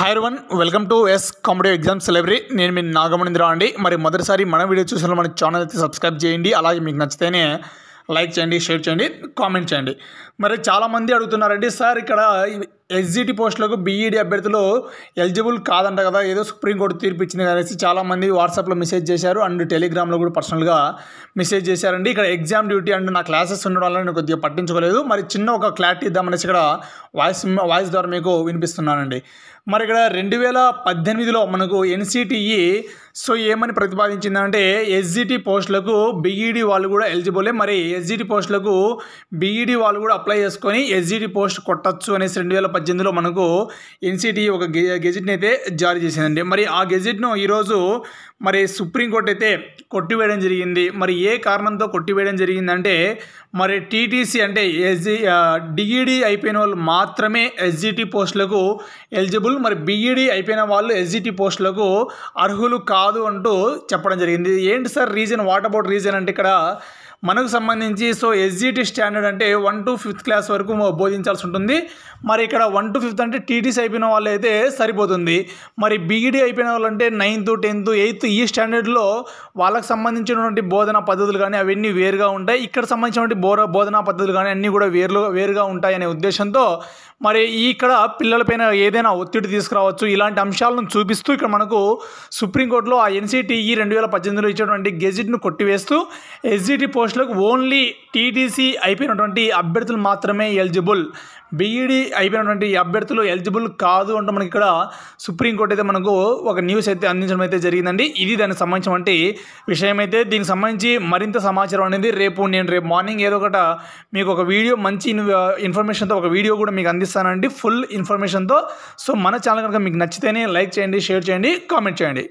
hire వన్ welcome to S comedy exams సెలబ్రీ నేను మీ నాగమణింద్ర అండి మరి మొదటిసారి మన వీడియో చూసిన మన ఛానల్ అయితే సబ్స్క్రైబ్ చేయండి అలాగే మీకు నచ్చితేనే లైక్ చేయండి షేర్ చేయండి కామెంట్ చేయండి మరి చాలామంది అడుగుతున్నారండి సార్ ఇక్కడ ఎస్జిటి పోస్టులకు బీఈడి అభ్యర్థులు ఎలిజిబుల్ కాదంట కదా ఏదో సుప్రీంకోర్టు తీర్పు ఇచ్చింది అనేసి చాలామంది వాట్సాప్లో మెసేజ్ చేశారు అండ్ టెలిగ్రామ్లో కూడా పర్సనల్గా మెసేజ్ చేశారండి ఇక్కడ ఎగ్జామ్ డ్యూటీ అండ్ నా క్లాసెస్ ఉండడం వల్ల నేను కొద్దిగా పట్టించుకోలేదు మరి చిన్న ఒక క్లారిటీ ఇద్దామనేసి ఇక్కడ వాయిస్ వాయిస్ ద్వారా మీకు వినిపిస్తున్నానండి మరి ఇక్కడ రెండు వేల పద్దెనిమిదిలో మనకు ఎన్సిటిఈ సో ఏమని ప్రతిపాదించిందంటే ఎస్జిటి పోస్టులకు బీఈడి వాళ్ళు కూడా ఎలిజిబులే మరి ఎస్జిటి పోస్టులకు బీఈడి వాళ్ళు కూడా అప్లై చేసుకొని ఎస్జిటి పోస్ట్ కొట్టచ్చు అనేసి రెండు వేల పద్దెనిమిదిలో మనకు ఎన్సిటి ఒక గె గెజిట్ని అయితే జారీ చేసిందండి మరి ఆ గెజిట్ను ఈరోజు మరి సుప్రీంకోర్టు అయితే కొట్టివేయడం జరిగింది మరి ఏ కారణంతో కొట్టివేయడం జరిగిందంటే మరి టీటీసీ అంటే ఎస్జీ డిఈడి అయిపోయిన వాళ్ళు మాత్రమే ఎస్జిటి పోస్టులకు ఎలిజిబుల్ మరి బిఈడి అయిపోయిన వాళ్ళు ఎస్జిటి పోస్టులకు అర్హులు కాదు అంటూ చెప్పడం జరిగింది ఏంటి sir reason what about reason అంటే ఇక్కడ మనకు సంబంధించి సో ఎస్జిటి స్టాండర్డ్ అంటే వన్ టు ఫిఫ్త్ క్లాస్ వరకు బోధించాల్సి ఉంటుంది మరి ఇక్కడ వన్ టు ఫిఫ్త్ అంటే టీటీసీ అయిపోయిన వాళ్ళు అయితే సరిపోతుంది మరి బీఈడి అయిపోయిన వాళ్ళు అంటే నైన్త్ టెన్త్ ఎయిత్ ఈ స్టాండర్డ్లో వాళ్ళ వాళ్ళకి సంబంధించినటువంటి బోధనా పద్ధతులు కానీ అవన్నీ వేరుగా ఉంటాయి ఇక్కడ సంబంధించినటువంటి బోర బోధనా పద్ధతులు కానీ అన్నీ కూడా వేరు వేరుగా ఉంటాయనే ఉద్దేశంతో మరి ఇక్కడ పిల్లలపైన ఏదైనా ఒత్తిడి తీసుకురావచ్చు ఇలాంటి అంశాలను చూపిస్తూ ఇక్కడ మనకు సుప్రీంకోర్టులో ఆ ఎన్సిటిఈ రెండు వేల పద్దెనిమిదిలో ఇచ్చినటువంటి గెజిట్ను కొట్టివేస్తూ ఎస్జిటి పోస్టులకు ఓన్లీ టీటీసీ అయిపోయినటువంటి అభ్యర్థులు మాత్రమే ఎలిజిబుల్ బీఈడీ అయిపోయినటువంటి అభ్యర్థులు ఎలిజిబుల్ కాదు అంటే మనకి ఇక్కడ సుప్రీంకోర్టు అయితే మనకు ఒక న్యూస్ అయితే అందించడం అయితే జరిగిందండి ఇది దానికి సంబంధించినటువంటి విషయమైతే దీనికి సంబంధించి మరింత సమాచారం అనేది రేపు నేను రేపు మార్నింగ్ ఏదో ఒకట మీకు ఒక వీడియో మంచి ఇన్ఫర్మేషన్తో ఒక వీడియో కూడా మీకు అందిస్తానండి ఫుల్ ఇన్ఫర్మేషన్తో సో మన ఛానల్ కనుక మీకు నచ్చితేనే లైక్ చేయండి షేర్ చేయండి కామెంట్ చేయండి